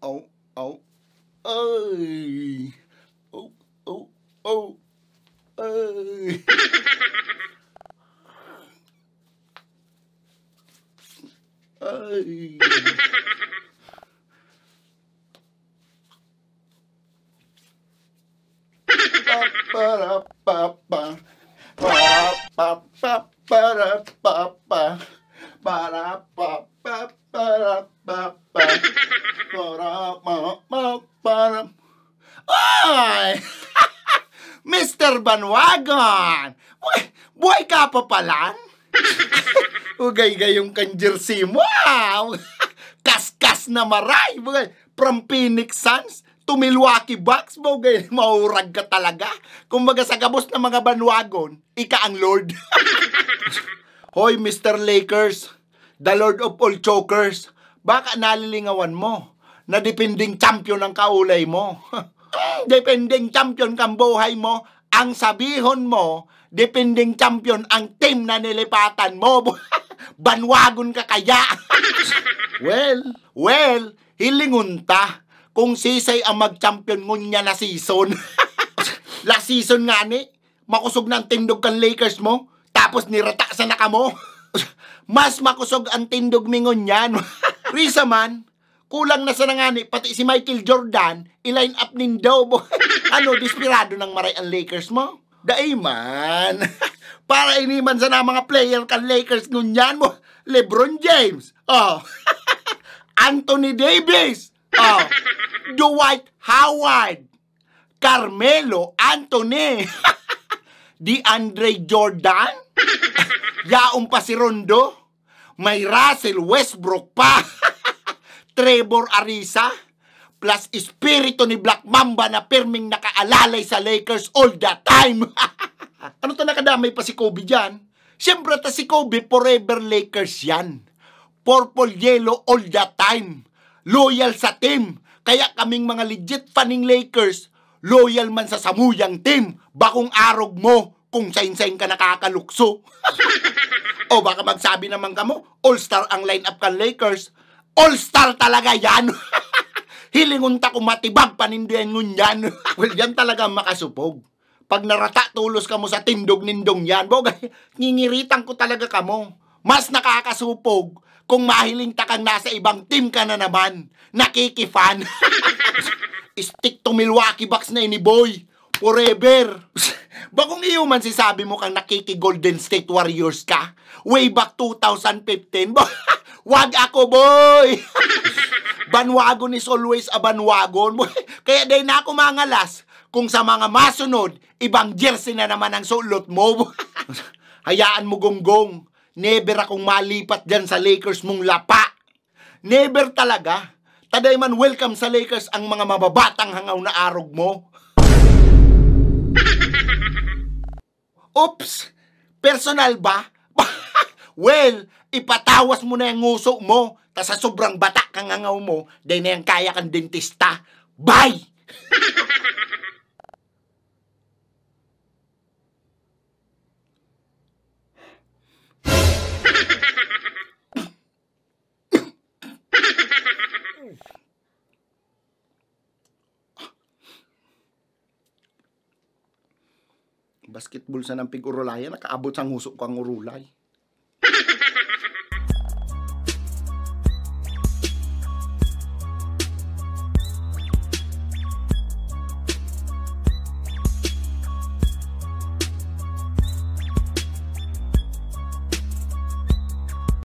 ấu ấu ơi ô ô ô ơi ơi ba da ba ba ba ba da ba ba Oy! Mr. Banwagon! Buhay, buhay ka pa pala? Ugay-gay yung kanjersi mo. Wow! Ah. Kaskas na maray. Bugay. From Phoenix Suns to Milwaukee Bucks. Bugay, maurag ka talaga. Kumbaga sa gabos ng mga banwagon, ika ang Lord. Hoy, Mr. Lakers, the Lord of all chokers, baka nalilingawan mo na depending champion ang kaulay mo. depending champion kang buhay mo. Ang sabihon mo, depending champion ang team na nilipatan mo. Banwagon ka kaya. well, well, hilingunta kung sisay ang mag-champion ngunya na season. Last season nga ni, makusog ng tindog kang Lakers mo, tapos nirata sa naka mo. Mas makusog ang tindog mingon niyan. Risa man, kulang na sa nangani, pati si Michael Jordan, i-line up nindo mo. ano, desperado ng maray ang Lakers mo? Daiman. Para iniman sa na mga player kan Lakers ngunyan mo. Lebron James. Oh. Anthony Davis. Oh. Dwight Howard. Carmelo Anthony. DeAndre Jordan. Yaong pa si Rondo. May Russell Westbrook pa. Trevor Ariza plus espiritu ni Black Mamba na pirming nakaalalay sa Lakers all the time. ano to nakadamay pa si Kobe dyan? Siyempre ta si Kobe, forever Lakers yan. Purple yellow all the time. Loyal sa team. Kaya kaming mga legit faning Lakers, loyal man sa samuyang team. Bakong arog mo kung sain-sain ka nakakalukso. o baka magsabi naman kamo, all-star ang lineup kan Lakers all-star talaga yan. Hilingunta ko matibag panindihan ngun yan. well, yan talaga makasupog. Pag narata, tulos ka mo sa tindog-nindong yan. Bogay, ngingiritan ko talaga ka mo. Mas nakakasupog kung mahiling takang nasa ibang team ka na naman. Nakikifan. Stick to Milwaukee Bucks na ini boy. Forever. Bagong iyo man si sabi mo kang nakiki Golden State Warriors ka. Way back 2015. Wag ako, boy! Ah, banwagon is always a banwagon. Kaya day na ako mangalas kung sa mga masunod, ibang jersey na naman ang sulot mo. Hayaan mo gonggong. Never akong malipat dyan sa Lakers mong lapa. Never talaga. Taday man welcome sa Lakers ang mga mababatang hangaw na arog mo. Oops! Personal ba? well, Ipatawas mo na yung nguso mo. Tapos sa sobrang bata kang hangaw mo, dahil na yung kaya kang dentista. Bye! basketball sa ng pig-urulaya, nakaabot sa nguso ko ang urulay.